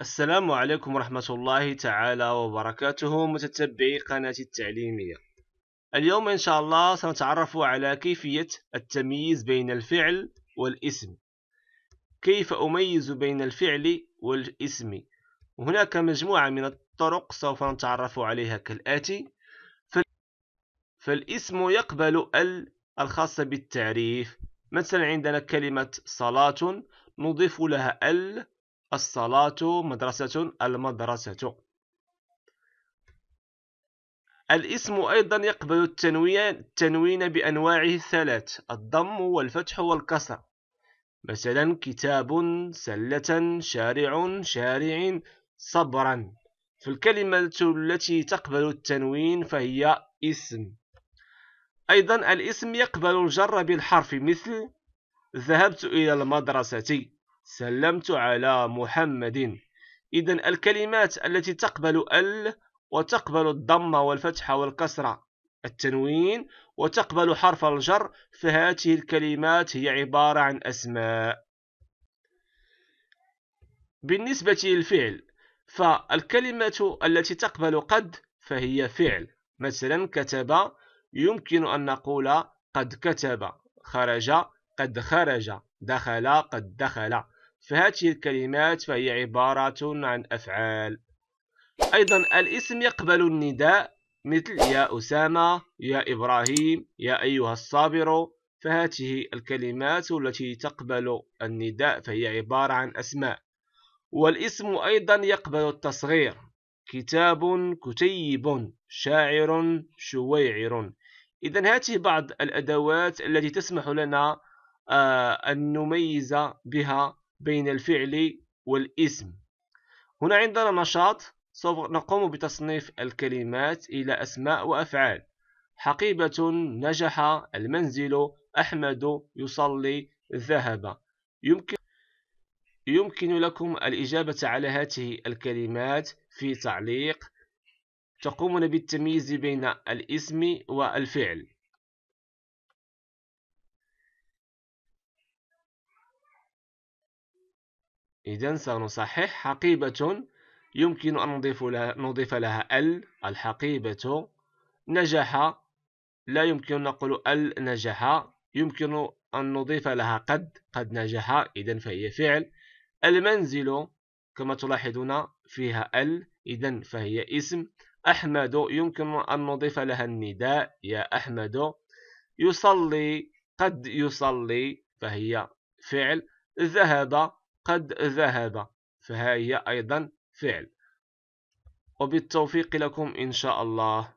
السلام عليكم ورحمة الله تعالى وبركاته متتبعي قناتي التعليمية اليوم إن شاء الله سنتعرف على كيفية التمييز بين الفعل والاسم كيف أميز بين الفعل والاسم هناك مجموعة من الطرق سوف نتعرف عليها كالآتي فالاسم يقبل ال الخاصة بالتعريف مثلا عندنا كلمة صلاة نضيف لها ال الصلاة مدرسة المدرسة الاسم أيضا يقبل التنوين, التنوين بأنواعه الثلاث الضم والفتح والكسر مثلا كتاب سلة شارع شارع صبرا فالكلمة التي تقبل التنوين فهي اسم أيضا الاسم يقبل الجر بالحرف مثل ذهبت إلى المدرسة سلمت على محمد إذا الكلمات التي تقبل ال وتقبل الضم والفتح والكسرة التنوين وتقبل حرف الجر فهذه الكلمات هي عبارة عن أسماء بالنسبة للفعل فالكلمة التي تقبل قد فهي فعل مثلا كتب يمكن أن نقول قد كتب خرج قد خرج دخل قد دخل فهذه الكلمات فهي عبارة عن أفعال أيضا الاسم يقبل النداء مثل يا أسامة يا إبراهيم يا أيها الصابر فهذه الكلمات التي تقبل النداء فهي عبارة عن أسماء والاسم أيضا يقبل التصغير كتاب كتيب شاعر شويعر إذا هذه بعض الأدوات التي تسمح لنا آه، أن نميز بها بين الفعل والاسم هنا عندنا نشاط سوف نقوم بتصنيف الكلمات إلى أسماء وأفعال حقيبة نجح المنزل أحمد يصلي ذهب يمكن يمكن لكم الإجابة على هذه الكلمات في تعليق تقومون بالتمييز بين الاسم والفعل إذا سنصحح حقيبة يمكن أن نضيف لها, نضيف لها ال الحقيبة نجح لا يمكن نقول ال نجح يمكن أن نضيف لها قد قد نجح إذا فهي فعل المنزل كما تلاحظون فيها ال إذا فهي اسم أحمد يمكن أن نضيف لها النداء يا أحمد يصلي قد يصلي فهي فعل ذهب قد ذهب فهي أيضا فعل وبالتوفيق لكم إن شاء الله